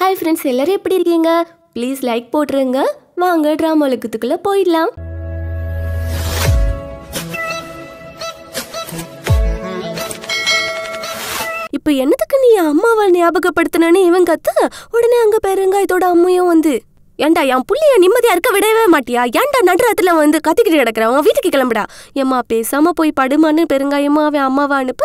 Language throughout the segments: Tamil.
ஹாய் ஃப்ரெண்ட்ஸ் எல்லோரும் எப்படி இருக்கீங்க ப்ளீஸ் லைக் போட்டுருங்க வாங்க ட்ராமா உலகத்துக்குள்ள போயிடலாம் இப்போ என்னத்துக்கு நீ அம்மாவை ஞாபகப்படுத்தினேன்னு இவன் கத்து உடனே அங்கே இதோட அம்மையும் வந்து ஏன்டா என் புள்ளைய நிம்மதியா இருக்க விடவே மாட்டியா ஏன்டா நடுறத்துல வந்து கத்திக்கிட்டு கிடக்குற அவன் வீட்டுக்கு கிளம்புடா எம்மா பேசாம போய் படுமான்னு பெருங்காயமா அவன் அம்மாவை அனுப்ப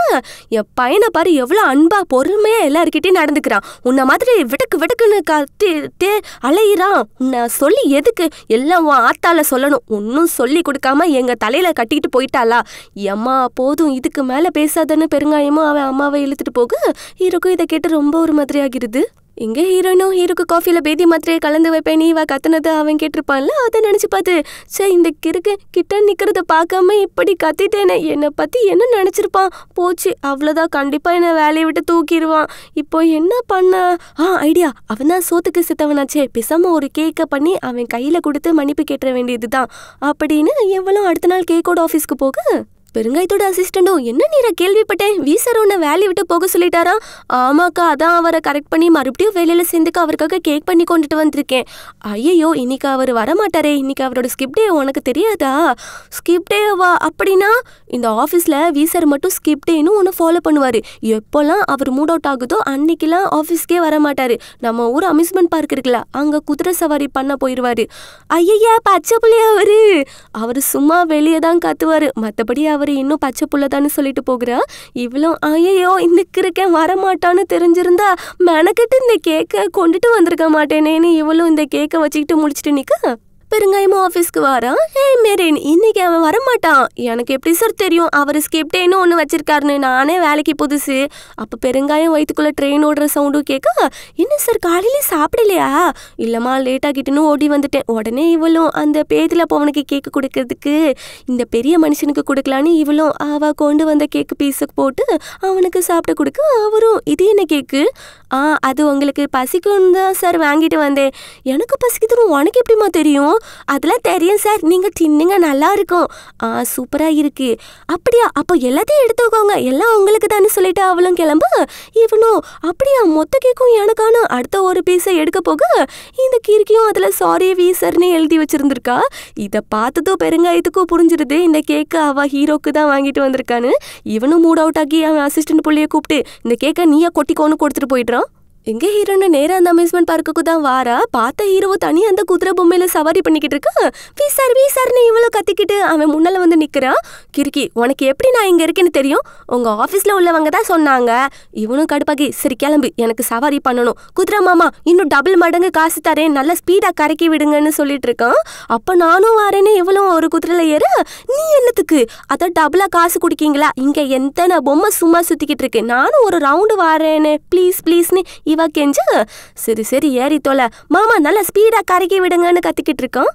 என் பையனை பாரு எவ்வளோ அன்பா பொறுமையா எல்லாருக்கிட்டே நடந்துக்கிறான் உன்னை மாதிரி விடக்கு விடக்குன்னு கத்திட்டு அலையிறான் உன்னை சொல்லி எதுக்கு எல்லாம் உன் ஆத்தால சொல்லணும் ஒன்றும் சொல்லி கொடுக்காம எங்க தலையில கட்டிக்கிட்டு போயிட்டாளா எம்மா போதும் இதுக்கு மேல பேசாதன்னு பெருங்காயமும் அவன் அம்மாவை இழுத்துட்டு போக இருக்கும் இதை கேட்டு ரொம்ப ஒரு மாதிரி ஆகிருது எங்கே ஹீரோயினும் ஹீரோக்கு காஃபியில் பேதி மாத்திரையை கலந்து வைப்பேன் நீ வா அவன் கேட்டிருப்பான்ல அதை நினச்சி பார்த்து சே இந்த கிறுக்கு கிட்ட நிற்கிறத பார்க்காம இப்படி கத்திட்டேனே என்னை பற்றி என்ன நினச்சிருப்பான் போச்சு அவ்வளோதான் கண்டிப்பாக என்னை வேலையை விட்டு தூக்கிடுவான் இப்போ என்ன பண்ண ஆ ஐடியா அவன் தான் சோத்துக்கு சித்தவனாச்சே பிசாம ஒரு கேக்கை பண்ணி அவன் கையில் கொடுத்து மன்னிப்பு கேட்டுற வேண்டியது தான் அப்படின்னு எவ்வளோ அடுத்த நாள் கேக்கோட ஆஃபீஸ்க்கு போக பெருங்காயத்தோட அசிஸ்டண்டும் என்ன நீரா கேள்விப்பட்டேன் வீசர் சார் உன்னை வேலையை விட்டு போக சொல்லிட்டாரா ஆமாக்கா அதான் அவரை கரெக்ட் பண்ணி மறுபடியும் வேலையில் சேர்ந்துக்க அவருக்காக கேக் பண்ணி கொண்டுட்டு வந்திருக்கேன் ஐயையோ இன்னைக்கு அவர் வரமாட்டாரே இன்னைக்கு அவரோட ஸ்கிப் டே உனக்கு தெரியாதா ஸ்கிப் டேவா அப்படின்னா இந்த ஆஃபீஸில் வீசர் மட்டும் ஸ்கிப் டேன்னு ஒன்று ஃபாலோ பண்ணுவார் எப்போல்லாம் அவர் மூட் அவுட் ஆகுதோ அன்னைக்கெல்லாம் ஆஃபீஸ்க்கே வரமாட்டார் நம்ம ஊர் அம்யூஸ்மெண்ட் பார்க் இருக்குல்ல அங்கே குதிரை சவாரி பண்ண போயிடுவார் ஐயையா பச்சை பிள்ளையா அவர் அவர் சும்மா வெளியே தான் கத்துவார் மற்றபடி அவர் அவர் இன்னும் பச்சை புள்ளதான்னு சொல்லிட்டு போகிறா இவ்வளோ ஐயோ இந்த கிறுக்கன் வரமாட்டான்னு தெரிஞ்சிருந்தா மெனக்கிட்டு இந்த கேக்கை கொண்டுட்டு வந்திருக்க மாட்டேனேன்னு இவளும் இந்த கேக்கை வச்சுக்கிட்டு முடிச்சுட்டு நிற்க பெருங்காயமா ஆஃபீஸ்க்கு வரான் ஹே மேரின் இன்னைக்கு அவன் வரமாட்டான் எனக்கு எப்படி சார் தெரியும் அவர் ஸ்கிப்டேன்னு ஒன்று வச்சிருக்காருன்னு நானே வேலைக்கு புதுசு அப்போ பெருங்காயம் வயிற்றுக்குள்ளே ட்ரெயின் ஓடுற சவுண்டும் கேட்க என்ன சார் காலையிலே சாப்பிடலையா இல்லைம்மா லேட்டாக ஆகிட்டுன்னு ஓடி வந்துட்டேன் உடனே இவளும் அந்த பேதில் போவனுக்கு கேக்கு கொடுக்கறதுக்கு இந்த பெரிய மனுஷனுக்கு கொடுக்கலான்னு இவளும் அவள் கொண்டு வந்த கேக்கு பீஸுக்கு போட்டு அவனுக்கு சாப்பிட கொடுக்க அவரும் இது என்ன கேக்கு ஆ அது உங்களுக்கு பசிக்கும் தான் சார் வாங்கிட்டு வந்தேன் எனக்கு பசிக்குதுன்னு உனக்கு எப்படிமா தெரியும் அதெல்லாம் தெரியும் சார் நீங்கள் தின்னுங்க நல்லா இருக்கும் ஆ சூப்பராக இருக்கு அப்படியா அப்போ எல்லாத்தையும் எடுத்துக்கோங்க எல்லாம் உங்களுக்கு தானே சொல்லிட்டு அவளும் கிளம்பு இவனும் அப்படியா மொத்த கேக்கும் எனக்கான அடுத்த ஒரு பீஸை எடுக்க போக இந்த கீர்க்கியும் அதில் சாரி வீசர்னு எழுதி வச்சுருந்துருக்கா இதை பார்த்ததும் பெருங்காயத்துக்கும் புரிஞ்சிருது இந்த கேக்கு அவள் ஹீரோக்கு தான் வாங்கிட்டு வந்திருக்கான்னு இவனும் மூட் அவுட் ஆகி அவன் அசிஸ்டன்ட் பிள்ளைய கூப்பிட்டு இந்த கேக்கை நீயே கொட்டிக்கோன்னு கொடுத்துட்டு போயிடுறான் எங்க ஹீரோன்னு நேரா அந்த அம்யூஸ்மெண்ட் பார்க்குக்கு தான் வாரா பார்த்த ஹீரோவை தனி அந்த குதிரை பொம்மையில சவாரி பண்ணிக்கிட்டு இருக்கான் வி வீசார்னு இவ்வளோ கத்திக்கிட்டு அவன் முன்னால வந்து நிற்கிறான் கிறுக்கி உனக்கு எப்படி நான் இங்கே இருக்கேன்னு தெரியும் உங்கள் ஆஃபீஸில் உள்ளவங்க தான் சொன்னாங்க இவனும் கடுப்பாக்கி சரி கிளம்பு எனக்கு சவாரி பண்ணணும் குதிரை மாமா இன்னும் டபுள் மடங்கு காசு தரேன் நல்லா ஸ்பீடாக கரைக்கி விடுங்கன்னு சொல்லிட்டு இருக்கான் அப்போ நானும் வரேன்னு இவ்வளோ ஒரு குதிரையில் ஏற நீ என்னத்துக்கு அதான் டபுளாக காசு குடிக்கீங்களா இங்கே எத்தனை பொம்மை சும்மா சுற்றிக்கிட்டு இருக்கு நானும் ஒரு ரவுண்டு வரேன்னு ப்ளீஸ் ப்ளீஸ்னு இவா கெஞ்சு சரி சரி ஏறி தொலை மாமா நல்லா ஸ்பீடா கரைக்கி விடுங்கன்னு கத்திக்கிட்டு இருக்கோம்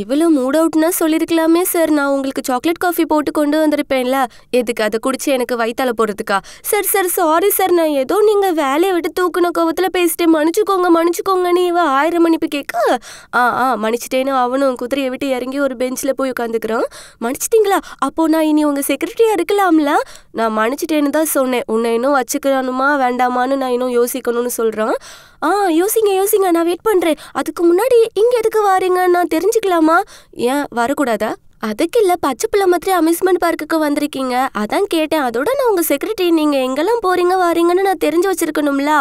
இவ்வளோ மூட் அவுட்னா சொல்லியிருக்கலாமே சார் நான் உங்களுக்கு சாக்லேட் காஃபி போட்டு கொண்டு வந்திருப்பேன்ல எதுக்கு அதை குடிச்சு எனக்கு வயிற்றால போகிறதுக்கா சார் சார் சாரி சார் நான் ஏதோ நீங்கள் வேலையை விட்டு தூக்குன கோவத்தில் பேசிட்டேன் மன்னிச்சுக்கோங்க மன்னிச்சுக்கோங்கன்னு இவன் ஆயிரம் மணிப்பு கேட்க ஆ ஆ மன்னிச்சிட்டேன்னு அவனும் குதிரையை விட்டு இறங்கி ஒரு பெஞ்சில் போய் உட்காந்துக்கிறான் மன்னிச்சிட்டிங்களா அப்போது நான் இனி உங்கள் செக்ரட்டரியாக இருக்கலாம்ல நான் மன்னிச்சிட்டேன்னு தான் சொன்னேன் உன்னை இன்னும் வச்சுக்கிறானுமா வேண்டாமான்னு நான் இன்னும் யோசிக்கணும்னு சொல்கிறான் ஆ யோசிங்க யோசிங்க நான் வெயிட் பண்ணுறேன் அதுக்கு முன்னாடி இங்கே எதுக்கு வாரீங்க நான் தெரிஞ்சுக்கலாமா ஏன் வரக்கூடாதா அதுக்கு இல்ல பச்சை பிள்ளை மாதிரி அம்யூஸ்மெண்ட் பார்க்குக்கு வந்திருக்கீங்க அதான் கேட்டேன் அதோட நான் உங்கள் செக்ரட்டரி நீங்கள் எங்கெல்லாம் போகிறீங்க வரீங்கன்னு நான் தெரிஞ்சு வச்சுருக்கணும்ல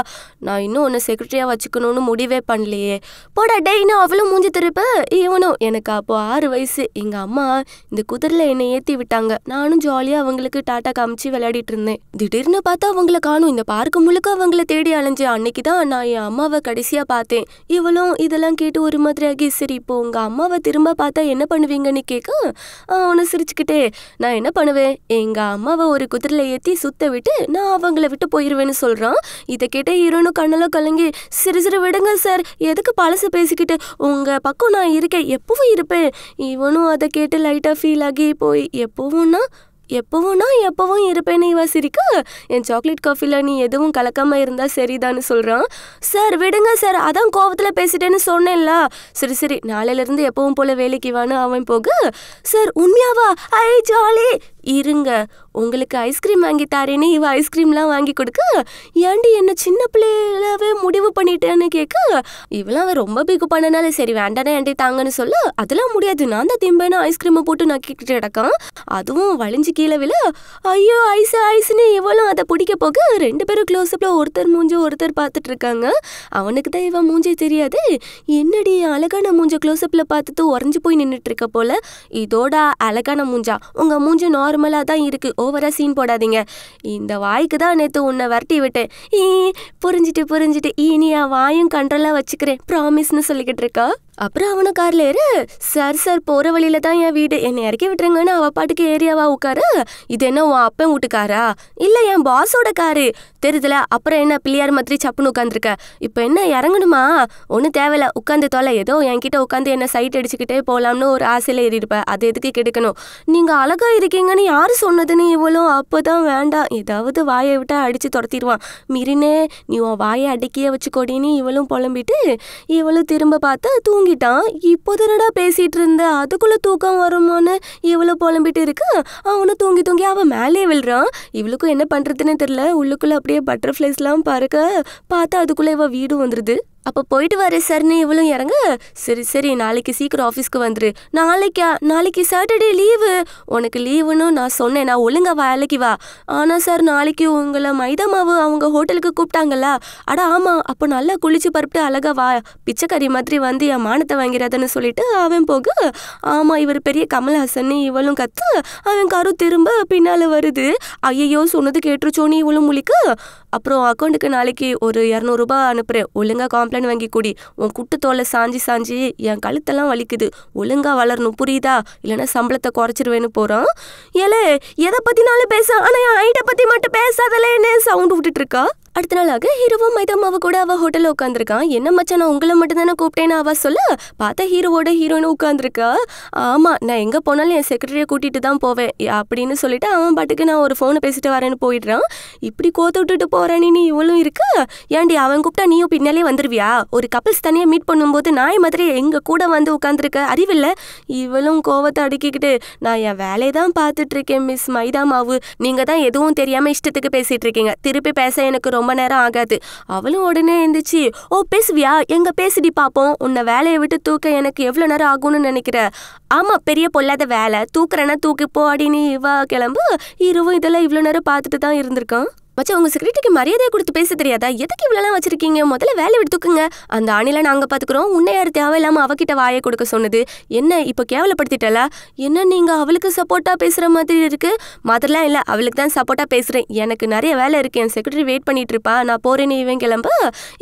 நான் இன்னும் உன்னை செக்ரட்டரியா வச்சுக்கணும்னு முடிவே பண்ணலையே போடா டே இன்னும் அவ்வளோ மூஞ்சி திருப்பு இவனும் எனக்கு அப்போது ஆறு வயசு எங்கள் அம்மா இந்த குதிரையில் என்னை ஏற்றி விட்டாங்க நானும் ஜாலியாக அவங்களுக்கு டாட்டா காமிச்சு விளையாடிட்டு இருந்தேன் திடீர்னு பார்த்தா அவங்கள காணும் இந்த பார்க்கு முழுக்க அவங்கள தேடி அலைஞ்சேன் அன்னைக்கு தான் நான் என் அம்மாவை கடைசியாக பார்த்தேன் இவளும் இதெல்லாம் கேட்டு ஒரு மாதிரி ஆகி சரி இப்போ உங்கள் அம்மாவை திரும்ப பார்த்தா என்ன பண்ணுவீங்கன்னு கேட்க அவனை சிரிச்சுக்கிட்டே நான் என்ன பண்ணுவேன் எங்கள் அம்மாவை ஒரு குதிரையில் ஏற்றி சுத்த விட்டு நான் அவங்கள விட்டு போயிடுவேன்னு சொல்கிறான் இதை கேட்டே ஈரோனும் கண்ணெல்லாம் கலங்கி சிறு சிறு விடுங்க சார் எதுக்கு பழசு பேசிக்கிட்டு உங்கள் பக்கம் நான் இருக்கேன் எப்பவும் இருப்பேன் இவனும் அதை கேட்டு லைட்டாக ஃபீல் ஆகி போய் எப்போவும்னா எப்பவும்னா எப்பவும் இருப்பேன்னு இவா சிரிக்க என் சாக்லேட் காஃபியில் நீ எதுவும் கலக்காமல் இருந்தால் சரிதான்னு சொல்கிறான் சார் விடுங்க சார் அதான் கோபத்தில் பேசிட்டேன்னு சொன்னேன்ல சரி சரி நாளையிலேருந்து எப்பவும் போல் வேலைக்கு வான்னு அவன் போக சார் உண்மையாவா ஐ ஜாலி இருங்க உங்களுக்கு ஐஸ்கிரீம் வாங்கி தாரேன்னு இவ ஐஸ்கிரீம்லாம் வாங்கி கொடுக்க ஏண்டி என்ன சின்ன பிள்ளையிலவே முடிவு பண்ணிட்டேன்னு கேட்க இவெல்லாம் அவன் ரொம்ப பிகு பண்ணனால சரி வேண்டானே ஏண்டி தாங்கன்னு சொல்ல அதெல்லாம் முடியாது நான் தான் திம்பேனா ஐஸ்கிரீமை போட்டு நக்கிக்கிட்டு கிடக்கான் அதுவும் வளைஞ்சு கீழே விழ ஐயோ ஐஸ் ஐஸ்னு இவளும் அதை பிடிக்க போக ரெண்டு பேரும் அப்ல ஒருத்தர் மூஞ்சி ஒருத்தர் பார்த்துட்டு இருக்காங்க அவனுக்கு தான் இவன் மூஞ்சி தெரியாது என்னடி அழகான மூஞ்ச அப்ல பார்த்துட்டு உறைஞ்சு போய் நின்றுட்டு இருக்க போல இதோட அழகான மூஞ்சா உங்கள் மூஞ்சி நார் நார்மலாக தான் இருக்குது ஓவராக சீன் போடாதீங்க இந்த வாய்க்கு தான் நேற்று உன்னை வரட்டி விட்டேன் ஈ புரிஞ்சுட்டு புரிஞ்சுட்டு இனி என் வாயும் கண்ட்ரோலாக வச்சுக்கிறேன் ப்ராமிஸ்னு சொல்லிக்கிட்டு இருக்கா அப்புறம் அவனை கார்ல ஏறு சார் சார் போற வழியில தான் என் வீடு என்னை இறக்கி விட்டுருங்கன்னு அவ பாட்டுக்கு ஏரியாவா உட்காரு இது என்ன உன் அப்பன் வீட்டுக்காரா இல்ல என் பாஸோட காரு தெரியுதுல அப்புறம் என்ன பிள்ளையார் மாதிரி சப்புன்னு உட்காந்துருக்க இப்போ என்ன இறங்கணுமா ஒன்றும் தேவையில்ல உட்காந்து தொலை ஏதோ என்கிட்ட உட்காந்து என்ன சைட் அடிச்சுக்கிட்டே போகலாம்னு ஒரு ஆசையில் ஏறியிருப்பேன் அது எதுக்கு கெடுக்கணும் நீங்கள் அழகாக இருக்கீங்கன்னு யார் சொன்னதுன்னு இவ்வளோ அப்போ தான் வேண்டாம் ஏதாவது வாயை விட்டா அடித்து துரத்திடுவான் மிரினே நீ உன் வாயை அடக்கியே கொடின்னு இவளும் புலம்பிட்டு இவளும் திரும்ப பார்த்தா தூ தூங்கிட்டான் தானடா பேசிட்டு இருந்த அதுக்குள்ள தூக்கம் வருமோன்னு இவ்வளோ புலம்பிட்டு இருக்கு அவனும் தூங்கி தூங்கி அவன் மேலே விழுறான் இவளுக்கும் என்ன பண்ணுறதுன்னு தெரில உள்ளுக்குள்ளே அப்படியே பட்டர்ஃப்ளைஸ்லாம் பறக்க பார்த்தா அதுக்குள்ளே இவள் வீடும் வந்துடுது அப்போ போயிட்டு வர சார்னு இவளும் இறங்க சரி சரி நாளைக்கு சீக்கிரம் ஆஃபீஸ்க்கு வந்துரு நாளைக்கா நாளைக்கு சாட்டர்டே லீவு உனக்கு லீவுன்னு நான் சொன்னேன் நான் ஒழுங்கா வேலைக்கு வா ஆனால் சார் நாளைக்கு உங்களை மைதா மாவு அவங்க ஹோட்டலுக்கு கூப்பிட்டாங்களா அட ஆமாம் அப்போ நல்லா குளிச்சு பருப்பிட்டு அழகா வா பிச்சைக்கறி மாதிரி வந்து என் மானத்தை வாங்கிறதுன்னு சொல்லிட்டு அவன் போக ஆமாம் இவர் பெரிய கமல்ஹாசன் இவளும் கத்து அவன் கரு திரும்ப பின்னால் வருது ஐயையோ சொன்னது கேட்டுருச்சோன்னு இவளும் முழிக்க அப்புறம் அக்கௌண்ட்டுக்கு நாளைக்கு ஒரு இரநூறுபா அனுப்புகிறேன் ஒழுங்காக காம்ப்ளைண்ட் வாங்கி கூடி உன் குட்டத்தோலை சாஞ்சி சாஞ்சி என் கழுத்தெல்லாம் வலிக்குது ஒழுங்காக வளரணும் புரியுதா இல்லைனா சம்பளத்தை குறைச்சிருவேன்னு போகிறான் ஏலே எதை பற்றினாலும் பேச ஆனால் என் ஐட்டை பற்றி மட்டும் பேசாதலேன்னு சவுண்டு விட்டுட்டு இருக்கா அடுத்த நாளாக ஹீரோவும் மைதாமாவை கூட அவ ஹோட்டல்ல உட்காந்துருக்கான் என்ன மச்சா நான் உங்களை மட்டும் தானே கூப்பிட்டேன்னு அவ சொல்ல பார்த்தா ஹீரோவோட ஹீரோயின் உட்காந்துருக்கா ஆமா நான் எங்க போனாலும் என் செக்ரட்டரியை கூட்டிட்டு தான் போவேன் அப்படின்னு சொல்லிட்டு அவன் பாட்டுக்கு நான் ஒரு ஃபோனை பேசிட்டு வரேன்னு போயிடுறான் இப்படி கோத்து விட்டுட்டு நீ இவளும் இருக்கு ஏன்டி அவன் கூப்பிட்டா நீயும் பின்னாலே வந்துருவியா ஒரு கப்பல்ஸ் தனியா மீட் பண்ணும்போது நாய் மாதிரி எங்க கூட வந்து உட்காந்துருக்க அறிவில்ல இவளும் கோவத்தை அடுக்கிக்கிட்டு நான் என் வேலையை தான் பார்த்துட்டு இருக்கேன் மிஸ் மைதா மாவு நீங்க தான் எதுவும் தெரியாம இஷ்டத்துக்கு பேசிட்டு இருக்கீங்க திருப்பி பேச எனக்கு ரொம்ப ரொம்ப நேரம் ஆகாது அவளும் உடனே இருந்துச்சு ஓ பேசுவியா எங்க பேசிடி பார்ப்போம் உன்னை வேலையை விட்டு தூக்க எனக்கு எவ்வளோ நேரம் ஆகும்னு நினைக்கிற ஆமா பெரிய பொல்லாத வேலை தூக்குறேன்னா தூக்கிப்போ அப்படின்னு இவா கிளம்பு இரவும் இதெல்லாம் இவ்வளோ நேரம் பார்த்துட்டு தான் இருந்திருக்கான் மச்சா உங்க செக்ரட்டரிக்கு மரியாதையை கொடுத்து பேச தெரியாதா எதுக்கு இவ்வளோலாம் வச்சிருக்கீங்க முதல்ல வேலை எடுத்துக்குங்க அந்த அணில நாங்கள் பார்த்துக்குறோம் உன்னை யார் தேவையில்லாமல் அவகிட்ட வாயை கொடுக்க சொன்னது என்ன இப்போ கேவலப்படுத்திட்டல என்ன நீங்கள் அவளுக்கு சப்போர்ட்டாக பேசுகிற மாதிரி இருக்கு மாதிரிலாம் இல்லை அவளுக்கு தான் சப்போர்ட்டாக பேசுகிறேன் எனக்கு நிறைய வேலை இருக்குது என் செக்ரட்டரி வெயிட் பண்ணிட்டு இருப்பா நான் போகிறேன் இவன் கிளம்ப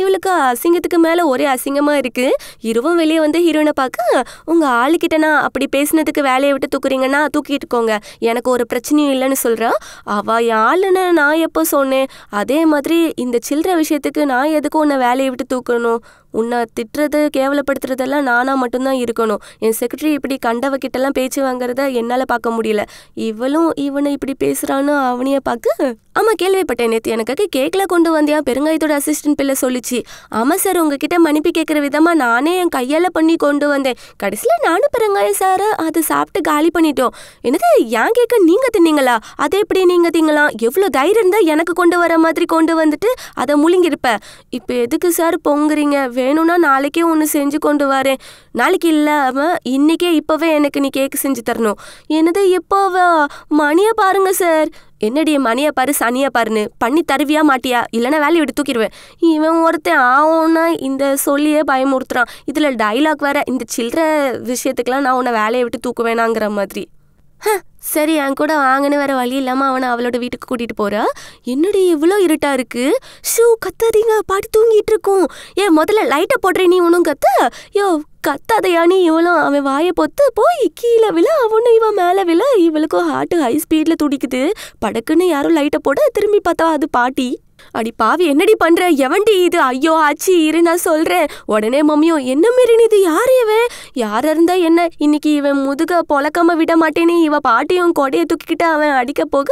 இவளுக்கு அசிங்கத்துக்கு மேலே ஒரே அசிங்கமாக இருக்குது இருவும் வெளியே வந்து ஹீரோயினை பார்க்க உங்கள் ஆளுக்கிட்ட நான் அப்படி பேசினதுக்கு வேலையை விட்டு தூக்குறீங்கன்னா தூக்கிட்டுக்கோங்க எனக்கு ஒரு பிரச்சனையும் இல்லைன்னு சொல்கிறேன் அவள் என் ஆளுன்னு நான் எப்போ ஒன்று அதே மாதிரி இந்த சில்லற விஷயத்துக்கு நான் எதுக்கும் உன்னை வேலையை விட்டு தூக்கணும் உன்னை திட்டுறது கேவலப்படுத்துறதெல்லாம் நானாக மட்டும்தான் இருக்கணும் என் செக்ரட்டரி இப்படி கண்டவக்கிட்டெல்லாம் பேச்சு வாங்குறத என்னால் பார்க்க முடியல இவளும் இவனை இப்படி பேசுகிறான்னு அவனையே பார்க்க ஆமாம் கேள்விப்பட்டேன் நேற்று எனக்காக கேக்கில் கொண்டு வந்தியா பெருங்காயத்தோட அசிஸ்டன்ட் பிள்ளை சொல்லிச்சு ஆமாம் சார் உங்ககிட்ட மன்னிப்பு கேட்குற விதமாக நானே என் கையால் பண்ணி கொண்டு வந்தேன் கடைசியில் நானும் பெருங்காயம் சார் அதை சாப்பிட்டு காலி பண்ணிட்டோம் என்னது ஏன் கேட்க நீங்கள் தின்னீங்களா அதை எப்படி நீங்கள் திங்கலாம் எவ்வளோ தைரியம் இருந்தால் எனக்கு கொண்டு வர மாதிரி கொண்டு வந்துட்டு அதை முழுங்கிருப்பேன் இப்போ எதுக்கு சார் பொங்குறீங்க வேணும்னா நாளைக்கே ஒன்று செஞ்சு கொண்டு வரேன் நாளைக்கு இல்லாமல் இன்றைக்கே இப்போவே எனக்கு நீ கேக்கு செஞ்சு தரணும் என்னது இப்போவா மணியை பாருங்க சார் என்னடி மணியை பாரு சனியை பாருன்னு பண்ணி தருவியா மாட்டியா இல்லைனா வேலையை விட்டு தூக்கிடுவேன் இவன் ஒருத்தன் ஆகும்னா இந்த சொல்லியே பயமுறுத்துறான் இதில் டைலாக் வேற இந்த சில்லற விஷயத்துக்கெலாம் நான் உன்னை வேலையை விட்டு தூக்குவேணாங்கிற மாதிரி ஹ சரி என் கூட வாங்கன்னு வேற வழி இல்லாமல் அவனை அவளோட வீட்டுக்கு கூட்டிகிட்டு போகிறா என்னடி இவ்வளோ இருட்டாக இருக்குது ஷூ கத்தாதீங்க பாட்டு தூங்கிட்டு இருக்கோம் ஏன் முதல்ல லைட்டை போடுற நீ ஒன்றும் கத்த யோ கத்தாதையா நீ இவளும் அவன் வாயை பொத்து போய் கீழே விழ அவனும் இவன் மேலே விழ இவளுக்கும் ஹார்ட்டு ஹை ஸ்பீடில் துடிக்குது படக்குன்னு யாரும் லைட்டை போட திரும்பி பார்த்தா அது பாட்டி அடி பாவி என்னடி பண்ற எவன்டி இது ஐயோ ஆச்சி இரு நான் சொல்றேன் உடனே மம்மியோ என்ன மீறின் இது யார் இவன் யார் இருந்தா என்ன இன்னைக்கு இவன் முதுக பொழக்காம விட மாட்டேன்னு இவ பாட்டியும் கொடையை தூக்கிக்கிட்டு அவன் அடிக்க போக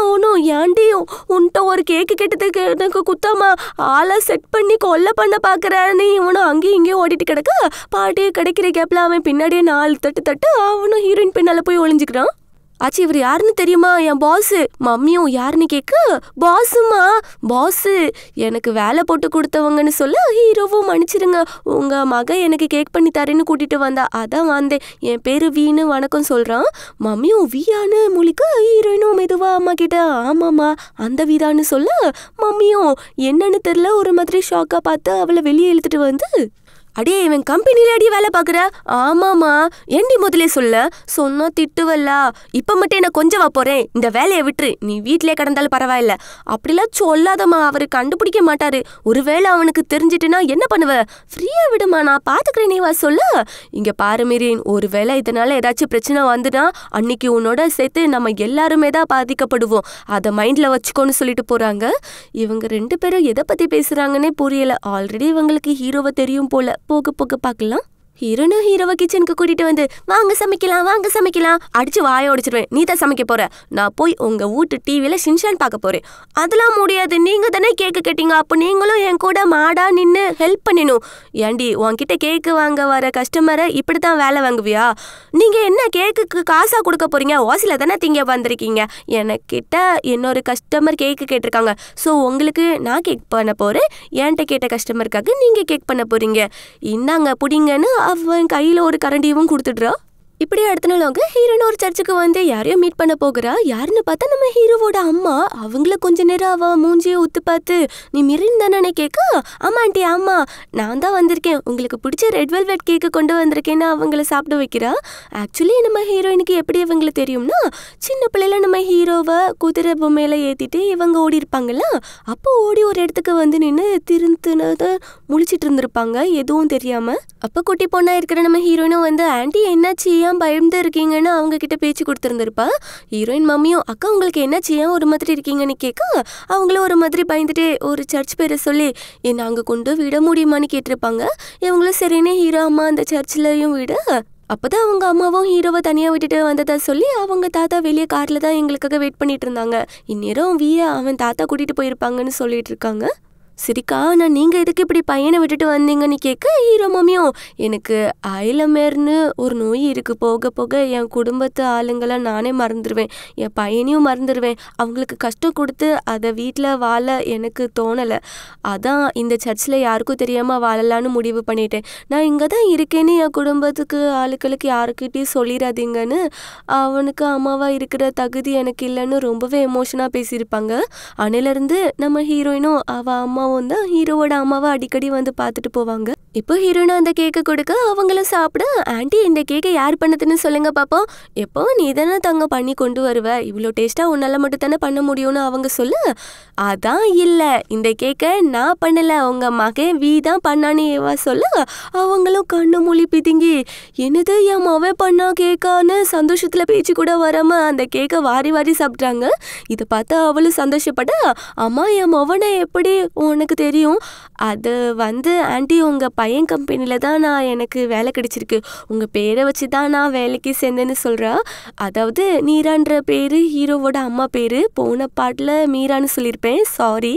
அவனும் ஏண்டி உன்ட்ட ஒரு கேக்கு கெட்டதுக்கு எனக்கு குத்தமா ஆளை செட் பண்ணி கொல்ல பண்ண பாக்குறான்னு இவனும் அங்கேயும் இங்கேயும் ஓடிட்டு கிடக்க பாட்டியை கிடைக்கிற கேப்ல அவன் பின்னாடியே நாலு தட்டு தட்டு அவனும் ஹீரோயின் பின்னால போய் ஒளிஞ்சுக்கிறான் ஆச்சு இவர் யாருன்னு தெரியுமா என் பாஸு மம்மியும் யாருன்னு கேட்க பாஸுமா பாஸு எனக்கு வேலை போட்டு கொடுத்தவங்கன்னு சொல்ல ஹீரோவும் மன்னிச்சிருங்க உங்கள் மக எனக்கு கேக் பண்ணி தரேன்னு கூட்டிகிட்டு வந்தா அதான் வந்தேன் என் பேர் வீன்னு வணக்கம் சொல்கிறான் மம்மியும் வீயானு முழிக்க ஹீரோயினும் மெதுவாக அம்மா கிட்ட ஆமாம்மா அந்த வீதான்னு சொல்ல மம்மியும் என்னன்னு தெரில ஒரு மாதிரி ஷாக்காக பார்த்து அவளை வெளியே இழுத்துட்டு வந்து அடே இவன் கம்பெனில அடி வேலை பாக்குற ஆமாமா ஏண்டி முதலே சொல்ல சொன்னா திட்டுவல்ல இப்ப மட்டும் என்ன வா போறேன் இந்த வேலையை விட்டுரு நீ வீட்டிலே கடந்தாலும் பரவாயில்ல அப்படிலாம் சொல்லாதம்மா அவரு கண்டுபிடிக்க மாட்டாரு ஒருவேளை அவனுக்கு தெரிஞ்சிட்டுனா என்ன பண்ணுவ ஃப்ரீயா விடுமா நான் பாத்துக்கிறேன் வா சொல்ல இங்க பாரு மீரின் ஒருவேளை இதனால ஏதாச்சும் பிரச்சனை வந்துனா அன்னைக்கு உன்னோட சேர்த்து நம்ம எல்லாருமே தான் பாதிக்கப்படுவோம் அதை மைண்ட்ல வச்சுக்கோன்னு சொல்லிட்டு போறாங்க இவங்க ரெண்டு பேரும் எதை பத்தி பேசுறாங்கன்னே புரியல ஆல்ரெடி இவங்களுக்கு ஹீரோவை தெரியும் போல போக போக பார்க்கலாம் ஹீரோனும் ஹீரோவை கிச்சனுக்கு கூட்டிட்டு வந்து வாங்க சமைக்கலாம் வாங்க சமைக்கலாம் அடிச்சு வாய உடைச்சிருவேன் நீ தான் சமைக்க போற நான் போய் உங்க வீட்டு டிவியில ஷின்ஷான் பார்க்க போறேன் அதெல்லாம் முடியாது நீங்க தானே கேக்கு கேட்டீங்க அப்போ நீங்களும் என் கூட மாடா நின்று ஹெல்ப் பண்ணினும் ஏண்டி உன்கிட்ட கேக்கு வாங்க வர கஸ்டமரை இப்படி தான் வேலை வாங்குவியா நீங்க என்ன கேக்குக்கு காசா கொடுக்க போறீங்க ஓசில தானே திங்க வந்திருக்கீங்க எனக்கிட்ட இன்னொரு கஸ்டமர் கேக்கு கேட்டிருக்காங்க ஸோ உங்களுக்கு நான் கேக் பண்ண போறேன் என்கிட்ட கேட்ட கஸ்டமருக்காக நீங்க கேக் பண்ண போறீங்க இந்தாங்க புடிங்கன்னு அவன் கையில் ஒரு கரண்டியவும் கொடுத்துட்றா இப்படி அடுத்த நாள் அவங்க ஹீரோன்னு ஒரு சர்ச்சுக்கு வந்து யாரையும் மீட் பண்ண போகிறா யாருன்னு பார்த்தா நம்ம ஹீரோவோட அம்மா அவங்கள கொஞ்ச நேரம் அவ மூஞ்சியை உத்து பார்த்து நீ மிரின் தானே கேட்க ஆமா ஆண்டி ஆமா நான் தான் வந்திருக்கேன் உங்களுக்கு பிடிச்ச ரெட் வெல்வெட் கேக்கு கொண்டு வந்திருக்கேன்னு அவங்கள சாப்பிட வைக்கிறா ஆக்சுவலி நம்ம ஹீரோயினுக்கு எப்படி இவங்கள தெரியும்னா சின்ன பிள்ளைல நம்ம ஹீரோவை குதிரை பொம்மையில ஏத்திட்டு இவங்க ஓடி இருப்பாங்கல்ல அப்போ ஓடி ஒரு இடத்துக்கு வந்து நின்று திருந்துனதை முழிச்சிட்டு இருந்திருப்பாங்க எதுவும் தெரியாம அப்போ குட்டி பொண்ணா இருக்கிற நம்ம ஹீரோயினும் வந்து ஆண்டி என்னாச்சு ஏன் பயந்து இருக்கீங்கன்னு அவங்க கிட்ட பேச்சு கொடுத்துருந்துருப்பா ஹீரோயின் மம்மியும் அக்கா உங்களுக்கு என்ன ஏன் ஒரு மாதிரி இருக்கீங்கன்னு கேட்க அவங்களும் ஒரு மாதிரி பயந்துட்டே ஒரு சர்ச் பேரை சொல்லி என்னை அங்கே கொண்டு விட முடியுமான்னு கேட்டிருப்பாங்க இவங்களும் சரின்னு ஹீரோ அம்மா அந்த சர்ச்சிலையும் விட அப்போதான் அவங்க அம்மாவும் ஹீரோவை தனியாக விட்டுட்டு வந்ததா சொல்லி அவங்க தாத்தா வெளியே காரில் தான் எங்களுக்காக வெயிட் பண்ணிட்டு இருந்தாங்க இந்நேரம் வீயை அவன் தாத்தா கூட்டிகிட்டு போயிருப்பாங்கன்னு சொல்லிட்டு இருக்காங்க சிரிக்கா நான் நீங்கள் எதுக்கு இப்படி பையனை விட்டுட்டு வந்தீங்கன்னு கேட்க ஹீரோ மாமியோ எனக்கு அயலமேர்னு ஒரு நோய் இருக்குது போக போக என் குடும்பத்து ஆளுங்களை நானே மறந்துடுவேன் என் பையனையும் மறந்துடுவேன் அவங்களுக்கு கஷ்டம் கொடுத்து அதை வீட்டில் வாழ எனக்கு தோணலை அதான் இந்த சர்ச்சில் யாருக்கும் தெரியாமல் வாழலான்னு முடிவு பண்ணிட்டேன் நான் இங்கே தான் இருக்கேன்னு என் குடும்பத்துக்கு ஆளுக்களுக்கு யாருக்கிட்டையும் சொல்லிடாதீங்கன்னு அவனுக்கு அம்மாவாக இருக்கிற தகுதி எனக்கு இல்லைன்னு ரொம்பவே எமோஷனாக பேசியிருப்பாங்க அணிலருந்து நம்ம ஹீரோயினும் அவள் அம்மா அம்மாவும் தான் ஹீரோவோட அம்மாவை அடிக்கடி வந்து பார்த்துட்டு போவாங்க இப்போ ஹீரோனா அந்த கேக்கை கொடுக்க அவங்களும் சாப்பிட ஆண்டி இந்த கேக்கை யார் பண்ணதுன்னு சொல்லுங்க பாப்போம் எப்போ நீ தானே தங்க பண்ணி கொண்டு வருவ இவ்வளோ டேஸ்ட்டாக உன்னால் மட்டும் தானே பண்ண முடியும்னு அவங்க சொல்ல அதான் இல்லை இந்த கேக்கை நான் பண்ணலை உங்கள் மகன் வீ தான் பண்ணான்னு ஏவா சொல்ல அவங்களும் கண்ணு மொழி பிதுங்கி என்னது என் மவன் பண்ணா கேக்கான்னு சந்தோஷத்தில் பேச்சு கூட வராமல் அந்த கேக்கை வாரி வாரி சாப்பிட்றாங்க இதை பார்த்தா அவளும் சந்தோஷப்பட்டா அம்மா என் மவனை எப்படி உனக்கு தெரியும் அது வந்து ஆண்டி உங்கள் பையன் கம்பெனியில் தான் நான் எனக்கு வேலை கிடைச்சிருக்கு உங்கள் பேரை வச்சு தான் நான் வேலைக்கு சேர்ந்தேன்னு சொல்கிறா அதாவது நீரான்ற பேர் ஹீரோவோட அம்மா பேர் போன பாட்டில் மீரான்னு சொல்லியிருப்பேன் சாரி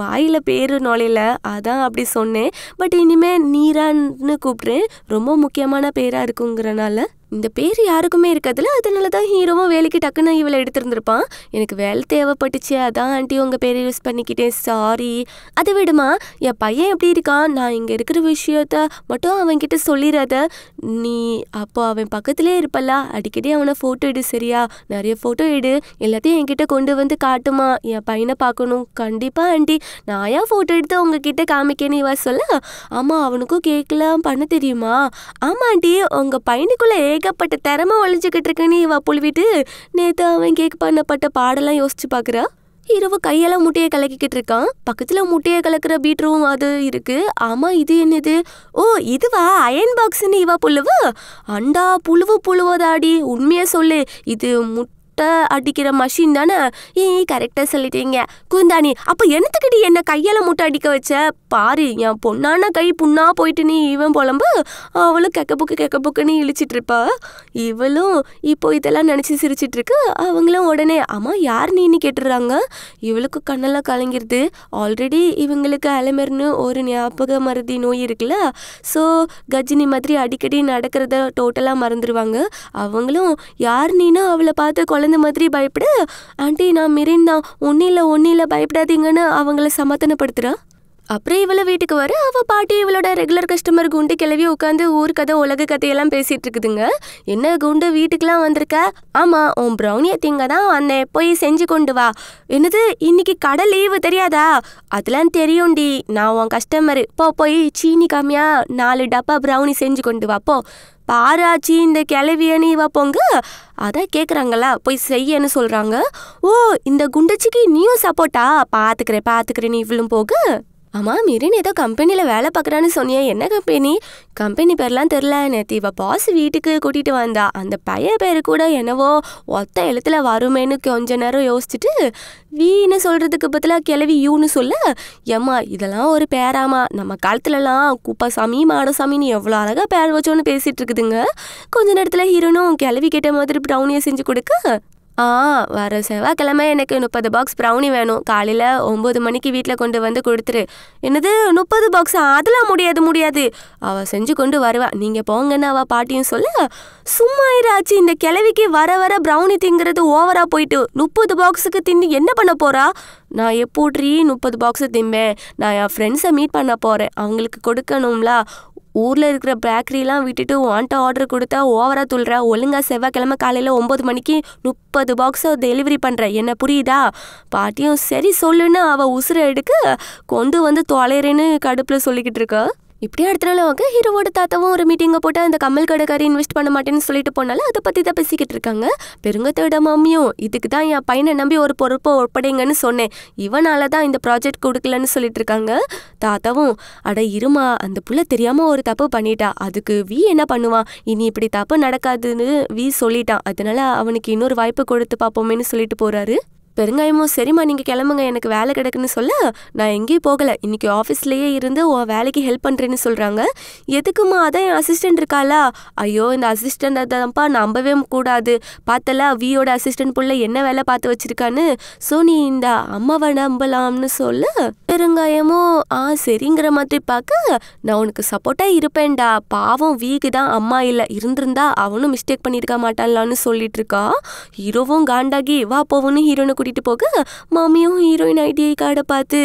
வாயில் பேர் நுழையில அதான் அப்படி சொன்னேன் பட் இனிமேல் நீரான்னு கூப்பிட்றேன் ரொம்ப முக்கியமான பேராக இருக்குங்கிறனால இந்த பேர் யாருக்குமே இருக்காதுல அதனால தான் ஹீரோவும் வேலைக்கு டக்குன்னு இவளை எடுத்திருந்திருப்பான் எனக்கு வேலை தேவைப்பட்டுச்சு அதான் ஆண்டி உங்கள் பேர் யூஸ் பண்ணிக்கிட்டேன் சாரி அதை விடுமா என் பையன் எப்படி இருக்கான் நான் இங்கே இருக்கிற விஷயத்த மட்டும் அவன்கிட்ட சொல்லிடாத நீ அப்போ அவன் பக்கத்துலேயே இருப்பல்ல அடிக்கடி அவனை ஃபோட்டோ எடு சரியா நிறைய ஃபோட்டோ எடு எல்லாத்தையும் என்கிட்ட கொண்டு வந்து காட்டுமா என் பையனை பார்க்கணும் கண்டிப்பாக ஆண்டி நான் ஏன் ஃபோட்டோ எடுத்து உங்ககிட்ட காமிக்கேன்னு இவா சொல்ல ஆமாம் அவனுக்கும் கேட்கலாம் பண்ண தெரியுமா ஆமாம் ஆண்டி உங்கள் பையனுக்குள்ளே ஏகப்பட்ட திறமை ஒழிஞ்சுக்கிட்டு இருக்குன்னு இவ புழுவிட்டு நேற்று அவன் கேக் பண்ணப்பட்ட பாடெல்லாம் யோசிச்சு பார்க்குறா இரவு கையால் முட்டையை கலக்கிக்கிட்டு இருக்கான் பக்கத்தில் முட்டையை கலக்கிற பீட்ரூம் அது இருக்கு ஆமாம் இது என்னது ஓ இதுவா அயன் பாக்ஸ்ன்னு இவா புழுவு அண்டா புழுவு புழுவதாடி உண்மையை சொல்லு இது முட்டை அடிக்கிற மஷின் தானே ஏய் கரெக்டாக சொல்லிட்டீங்க குந்தானி அப்போ என்னத்துக்கிட்டு என்ன கையால் முட்டை அடிக்க வச்ச பாரு என் பொண்ணான கை புண்ணா போயிட்டு நீ இவன் புலம்ப அவளும் கெக்க புக்கு கெக்க புக்குன்னு இழிச்சிட்டு இருப்பா இவளும் இப்போ இதெல்லாம் நினச்சி சிரிச்சிட்டு இருக்கு அவங்களும் உடனே அம்மா யார் நீன்னு கேட்டுறாங்க இவளுக்கு கண்ணெல்லாம் கலங்கிருது ஆல்ரெடி இவங்களுக்கு அலைமருன்னு ஒரு ஞாபக மருதி நோய் இருக்குல்ல ஸோ கஜினி மாதிரி அடிக்கடி நடக்கிறத டோட்டலாக மறந்துடுவாங்க அவங்களும் யார் நீனா அவளை பார்த்து குழந்த மாதிரி பயப்பட ஆண்டி நான் மிரின் தான் ஒன்றும் இல்லை ஒன்றும் இல்லை பயப்படாதீங்கன்னு அவங்கள சமாதானப்படுத்துகிறா அப்புறம் இவளை வீட்டுக்கு வர அவ பாட்டி இவளோட ரெகுலர் கஸ்டமர் குண்டு கிளவி உட்காந்து ஊர் கதை உலக கதையெல்லாம் பேசிட்டு இருக்குதுங்க என்ன குண்டு வீட்டுக்கெல்லாம் வந்திருக்க ஆமா உன் ப்ரௌனிய திங்க தான் வந்தேன் போய் செஞ்சு கொண்டு வா என்னது இன்னைக்கு கடை லீவு தெரியாதா அதெல்லாம் தெரியும்டி நான் உன் கஸ்டமரு போ போய் சீனி கம்மியா நாலு டப்பா ப்ரௌனி செஞ்சு கொண்டு வா போ பாராச்சி இந்த கிளவியன்னு இவா போங்க அதான் கேட்குறாங்களா போய் செய்யன்னு சொல்கிறாங்க ஓ இந்த குண்டச்சிக்கு நீயும் சப்போட்டா பார்த்துக்கிறேன் பார்த்துக்கிறேன்னு இவ்வளும் போக அம்மா மிரின் ஏதோ கம்பெனியில் வேலை பார்க்குறான்னு சொன்னியா என்ன கம்பெனி கம்பெனி பேர்லாம் தெரில நேற்று இவள் பாஸ் வீட்டுக்கு கூட்டிகிட்டு வந்தா அந்த பைய பேர் கூட என்னவோ ஒத்த எழுத்துல வருமேன்னு கொஞ்ச நேரம் யோசிச்சுட்டு வீன்னு சொல்கிறதுக்கு பதிலாக கிளவி யூன்னு சொல்ல ஏம்மா இதெல்லாம் ஒரு பேராமா நம்ம காலத்துலலாம் குப்பாசாமி மாடசாமின்னு எவ்வளோ அழகாக பேர் வச்சோன்னு பேசிகிட்டு இருக்குதுங்க கொஞ்ச நேரத்தில் ஹீரோனும் கிளவி கேட்ட மாதிரி ப்ரௌனியை செஞ்சு கொடுக்க ஆ வர செவ்வாய்க்கிழமை எனக்கு முப்பது பாக்ஸ் ப்ரௌனி வேணும் காலையில் ஒம்பது மணிக்கு வீட்டில் கொண்டு வந்து கொடுத்துரு என்னது முப்பது பாக்ஸ் அதெல்லாம் முடியாது முடியாது அவள் செஞ்சு கொண்டு வருவா நீங்கள் போங்கன்னு அவள் பாட்டியும் சொல்ல சும்மா ஆயிராச்சு இந்த கிழவிக்கு வர வர ப்ரௌனி திங்கிறது ஓவராக போயிட்டு முப்பது பாக்ஸுக்கு தின்னு என்ன பண்ண போகிறா நான் எப்போட்ரி முப்பது பாக்ஸு திம்பேன் நான் என் ஃப்ரெண்ட்ஸை மீட் பண்ண போகிறேன் அவங்களுக்கு கொடுக்கணும்ல ஊரில் இருக்கிற பேக்கரிலாம் விட்டுட்டு உன்ட்ட ஆர்டர் கொடுத்தா ஓவராக துள்ளுற ஒழுங்காக செவ்வாய்க்கிழமை காலையில் ஒம்பது மணிக்கு முப்பது பாக்ஸை டெலிவரி பண்ணுற என்ன புரியுதா பாட்டியும் சரி சொல்லுன்னு அவள் உசுரை எடுக்க கொண்டு வந்து தொலைறேன்னு கடுப்பில் சொல்லிக்கிட்டு இருக்கா இப்படியே அடுத்த நாள் அவங்க ஹீரோவோட தாத்தாவும் ஒரு மீட்டிங்கை போட்டு அந்த கமல் கடைக்காரி இன்வெஸ்ட் பண்ண மாட்டேன்னு சொல்லிட்டு போனால அதை பற்றி தான் பேசிக்கிட்டு இருக்காங்க பெருங்கத்தோட மாமியும் இதுக்கு தான் என் பையனை நம்பி ஒரு பொறுப்பை ஒப்படைங்கன்னு சொன்னேன் இவனால தான் இந்த ப்ராஜெக்ட் கொடுக்கலன்னு சொல்லிட்டு இருக்காங்க தாத்தாவும் அட இருமா அந்த புள்ள தெரியாமல் ஒரு தப்பு பண்ணிட்டா அதுக்கு வி என்ன பண்ணுவான் இனி இப்படி தப்பு நடக்காதுன்னு வி சொல்லிட்டான் அதனால அவனுக்கு இன்னொரு வாய்ப்பு கொடுத்து பார்ப்போமேன்னு சொல்லிட்டு போகிறாரு பெருங்காயமும் சரிம்மா நீங்கள் கிளம்புங்க எனக்கு வேலை கிடைக்குன்னு சொல்ல நான் எங்கேயும் போகலை இன்னைக்கு ஆஃபீஸ்லேயே இருந்து உன் வேலைக்கு ஹெல்ப் பண்ணுறேன்னு சொல்கிறாங்க எதுக்குமா அதான் என் அசிஸ்டன்ட் இருக்காளா ஐயோ இந்த அசிஸ்டண்ட் தான்ப்பா நம்பவே கூடாது பார்த்தல வியோட அசிஸ்டன்ட் புள்ள என்ன வேலை பார்த்து வச்சிருக்கான்னு ஸோ நீ இந்த அம்மாவை நம்பலாம்னு சொல்ல பெருங்காயமும் ஆ சரிங்கிற மாதிரி பார்க்க நான் உனக்கு சப்போர்ட்டாக இருப்பேன்டா பாவம் வீக்கு தான் அம்மா இல்லை இருந்திருந்தா அவனும் மிஸ்டேக் பண்ணியிருக்க மாட்டான்லான்னு சொல்லிட்டு இருக்கா ஹீரோவும் காண்டாகி வா போவோன்னு ஹீரோனு கூட்டிட்டு போக மாமியும் ஹீரோயின் ஐடிஐ கார்டை பார்த்து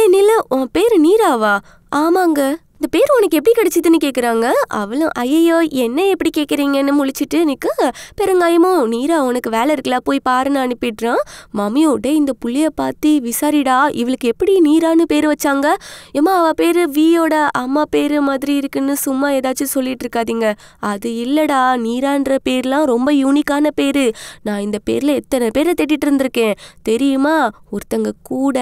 ஏ நில உன் பேர் நீராவா ஆமாங்க இந்த பேர் உனக்கு எப்படி கிடைச்சிதுன்னு கேட்குறாங்க அவளும் ஐயோ என்ன எப்படி கேட்குறீங்கன்னு முழிச்சிட்டு நிற்க பெருங்காயமோ நீரா உனக்கு வேலை இருக்கலாம் போய் பாருன்னு அனுப்பிடுறான் மம்மியோட இந்த புள்ளிய பார்த்து விசாரிடா இவளுக்கு எப்படி நீரான்னு பேர் வச்சாங்க ஏமா அவள் பேர் வியோட அம்மா பேர் மாதிரி இருக்குன்னு சும்மா ஏதாச்சும் சொல்லிட்டு இருக்காதீங்க அது இல்லைடா நீரான்ற பேர்லாம் ரொம்ப யூனிக்கான பேர் நான் இந்த பேரில் எத்தனை பேரை தேட்டிட்டு இருந்திருக்கேன் தெரியுமா ஒருத்தங்க கூட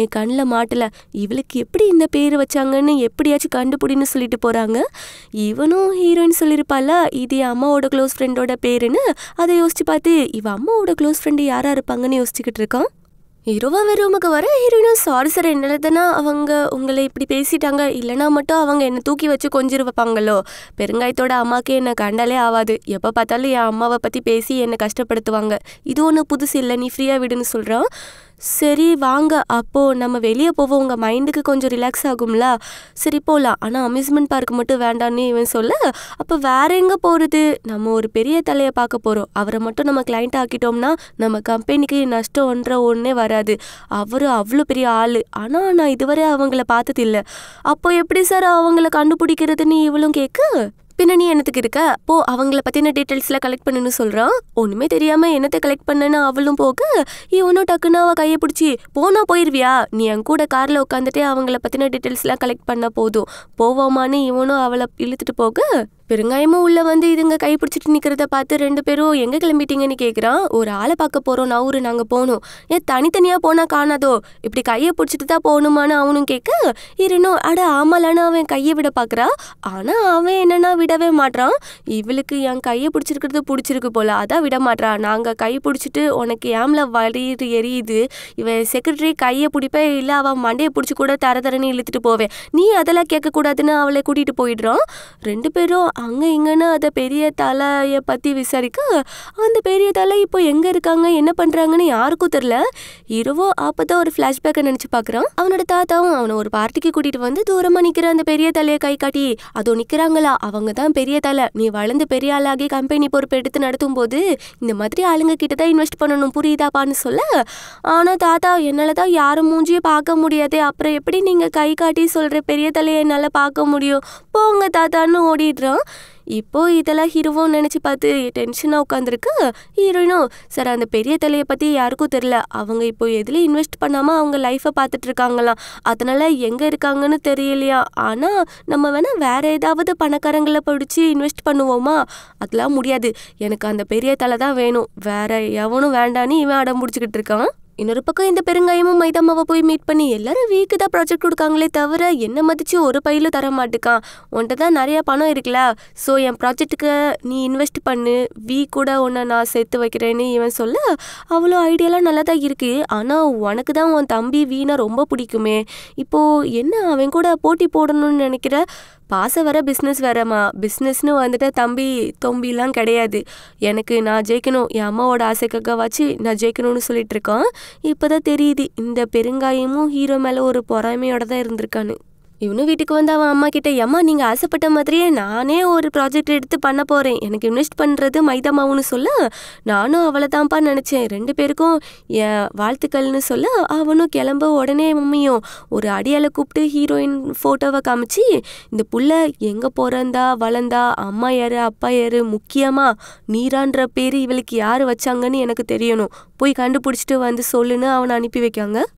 என் கண்ணில் மாட்டலை இவளுக்கு எப்படி இந்த பேர் வச்சாங்கன்னு எப்படியாச்சும் கண்டுபிடின்னு சொல்லிட்டு போகிறாங்க இவனும் ஹீரோயின் சொல்லியிருப்பால இது அம்மாவோட க்ளோஸ் ஃப்ரெண்டோட பேருன்னு அதை யோசிச்சு பார்த்து இவன் அம்மாவோட க்ளோஸ் ஃப்ரெண்டு யாராக இருப்பாங்கன்னு யோசிச்சுக்கிட்டு இருக்கான் ஹீரோவாகவே ரூமுக்கு வர ஹீரோயினும் சாரி சார் என்னதுன்னா அவங்க உங்களை இப்படி பேசிட்டாங்க இல்லைனா மட்டும் அவங்க என்னை தூக்கி வச்சு கொஞ்சிருப்பாங்களோ வைப்பாங்களோ பெருங்காயத்தோட அம்மாவுக்கு என்னை கண்டாலே ஆகாது எப்போ பார்த்தாலும் என் அம்மாவை பற்றி பேசி என்னை கஷ்டப்படுத்துவாங்க இது ஒன்றும் புதுசு இல்லை நீ ஃப்ரீயாக விடுன்னு சொல்கிறான் சரி வாங்க அப்போது நம்ம வெளியே போவோம் உங்கள் மைண்டுக்கு கொஞ்சம் ரிலாக்ஸ் ஆகும்ல சரி போகலாம் ஆனால் அம்யூஸ்மெண்ட் பார்க் மட்டும் வேண்டான்னு இவன் சொல்ல அப்போ வேற எங்கே போகிறது நம்ம ஒரு பெரிய தலையை பார்க்க போகிறோம் அவரை மட்டும் நம்ம கிளைண்ட் ஆக்கிட்டோம்னா நம்ம கம்பெனிக்கு நஷ்டம் ஒன்ற ஒன்றே வராது அவர் அவ்வளோ பெரிய ஆள் ஆனால் நான் இதுவரை அவங்கள பார்த்ததில்லை அப்போ எப்படி சார் அவங்கள கண்டுபிடிக்கிறதுன்னு இவளும் கேட்க பின்னணி நீ என்னத்துக்கு இருக்க போ அவங்கள பத்தின டீட்டெயில்ஸ்லாம் கலெக்ட் பண்ணுன்னு சொல்றான் ஒண்ணுமே தெரியாம என்னத்தை கலெக்ட் பண்ணேன்னு அவளும் போக இவனும் டக்குன்னு அவ கையை பிடிச்சி போனா போயிருவியா நீ என் கூட கார்ல உட்காந்துட்டே அவங்கள பத்தின டீட்டெயில்ஸ்லாம் கலெக்ட் பண்ண போதும் போவோமான்னு இவனும் அவளை இழுத்துட்டு போக பெருங்காயமும் உள்ள வந்து இதுங்க கைப்பிடிச்சிட்டு நிற்கிறத பார்த்து ரெண்டு பேரும் எங்கே கிளம்பிட்டீங்கன்னு கேட்குறான் ஒரு ஆளை பார்க்க போகிறோம் நவுரு நாங்கள் போகணும் ஏன் தனித்தனியாக போனால் காணாதோ இப்படி கையை பிடிச்சிட்டு தான் போகணுமான்னு அவனும் கேட்க இருணும் அட ஆமாலான்னு அவன் கையை விட பார்க்குறா ஆனால் அவன் என்னென்னா விடவே மாட்டான் இவளுக்கு என் கையை பிடிச்சிருக்கிறது பிடிச்சிருக்கு போல் அதான் விட மாட்டான் நாங்கள் கை பிடிச்சிட்டு உனக்கு ஏம்ல வலியுறு எரியுது இவன் செக்ரட்டரி கையை பிடிப்பேன் இல்லை அவன் மண்டையை பிடிச்சி கூட தர தரன்னு இழுத்துட்டு போவேன் நீ அதெல்லாம் கேட்கக்கூடாதுன்னு அவளை கூட்டிகிட்டு போயிடுறான் ரெண்டு பேரும் அங்கே இங்கேன்னு அதை பெரிய தலையை பற்றி விசாரிக்க அந்த பெரிய தலை இப்போ எங்கே இருக்காங்க என்ன பண்ணுறாங்கன்னு யாருக்கும் தெரில இரவோ அப்போ தான் ஒரு ஃப்ளாஷ்பேக்கை நினச்சி பார்க்குறான் அவனோட தாத்தாவும் அவனை ஒரு பார்ட்டிக்கு கூட்டிகிட்டு வந்து தூரமாக நிற்கிற அந்த பெரிய தலையை கை காட்டி அதோ நிற்கிறாங்களா அவங்க தான் பெரிய தலை நீ வளர்ந்து பெரிய ஆளாகி கம்பெனி பொறுப்பு எடுத்து நடத்தும் போது இந்த மாதிரி ஆளுங்க கிட்ட தான் இன்வெஸ்ட் பண்ணணும் புரியுதாப்பான்னு சொல்ல ஆனால் தாத்தா என்னால் தான் யாரும் மூஞ்சியே பார்க்க முடியாது அப்புறம் எப்படி நீங்கள் கை காட்டி சொல்கிற பெரிய தலையை என்னால் பார்க்க முடியும் போங்க தாத்தான்னு ஓடிடுறான் இப்போது இதெல்லாம் ஹீரோவும் நினச்சி பார்த்து டென்ஷனாக உட்காந்துருக்கு ஹீரோயினும் சார் அந்த பெரிய தலையை பற்றி யாருக்கும் தெரில அவங்க இப்போ எதுலேயும் இன்வெஸ்ட் பண்ணாமல் அவங்க லைஃப்பை பார்த்துட்டு இருக்காங்களாம் அதனால் எங்கே இருக்காங்கன்னு தெரியலையா ஆனால் நம்ம வேணால் வேற ஏதாவது பணக்காரங்களை படித்து இன்வெஸ்ட் பண்ணுவோமா அதெல்லாம் முடியாது எனக்கு அந்த பெரிய தலை தான் வேணும் வேற எவனும் வேண்டான்னு இவன் அடம் பிடிச்சிக்கிட்டு இருக்கான் இன்னொரு பக்கம் இந்த பெருங்காயமும் மைதாமாவை போய் மீட் பண்ணி எல்லாரும் வீக்கு தான் ப்ராஜெக்ட் கொடுக்காங்களே தவிர என்ன மதிச்சு ஒரு பையிலும் தர மாட்டேக்கான் உன்கிட்ட தான் நிறையா பணம் இருக்குல்ல ஸோ என் ப்ராஜெக்ட்டுக்கு நீ இன்வெஸ்ட் பண்ணு வீ கூட உன்னை நான் சேர்த்து வைக்கிறேன்னு இவன் சொல்ல அவ்வளோ ஐடியாலாம் நல்லா தான் இருக்குது ஆனால் உனக்கு தான் உன் தம்பி வீணா ரொம்ப பிடிக்குமே இப்போது என்ன அவன் கூட போட்டி போடணும்னு நினைக்கிற பாச வர பிஸ்னஸ் வரமா பிஸ்னஸ்னு வந்துட்டு தம்பி தொம்பிலாம் கிடையாது எனக்கு நான் ஜெயிக்கணும் என் அம்மாவோட வச்சு நான் ஜெயிக்கணும்னு சொல்லிட்டு இருக்கான் இப்போ தான் தெரியுது இந்த பெருங்காயமும் ஹீரோ மேலே ஒரு பொறாமையோட தான் இருந்திருக்கான்னு இவனும் வீட்டுக்கு வந்து அவன் அம்மா கிட்ட அம்மா நீங்க ஆசைப்பட்ட மாதிரியே நானே ஒரு ப்ராஜெக்ட் எடுத்து பண்ண போறேன் எனக்கு இன்வெஸ்ட் பண்றது மைதாமாவும் சொல்ல நானும் அவளை தான்ப்பா நினைச்சேன் ரெண்டு பேருக்கும் என் வாழ்த்துக்கள்னு சொல்ல அவனும் கிளம்ப உடனே மம்மியும் ஒரு அடியால கூப்பிட்டு ஹீரோயின் ஃபோட்டோவை காமிச்சு இந்த புள்ள எங்க பிறந்தா வளர்ந்தா அம்மா யாரு அப்பா யாரு முக்கியமா நீரான்ற பேர் இவளுக்கு யார் வச்சாங்கன்னு எனக்கு தெரியணும் போய் கண்டுபிடிச்சிட்டு வந்து சொல்லுன்னு அவனை அனுப்பி வைக்காங்க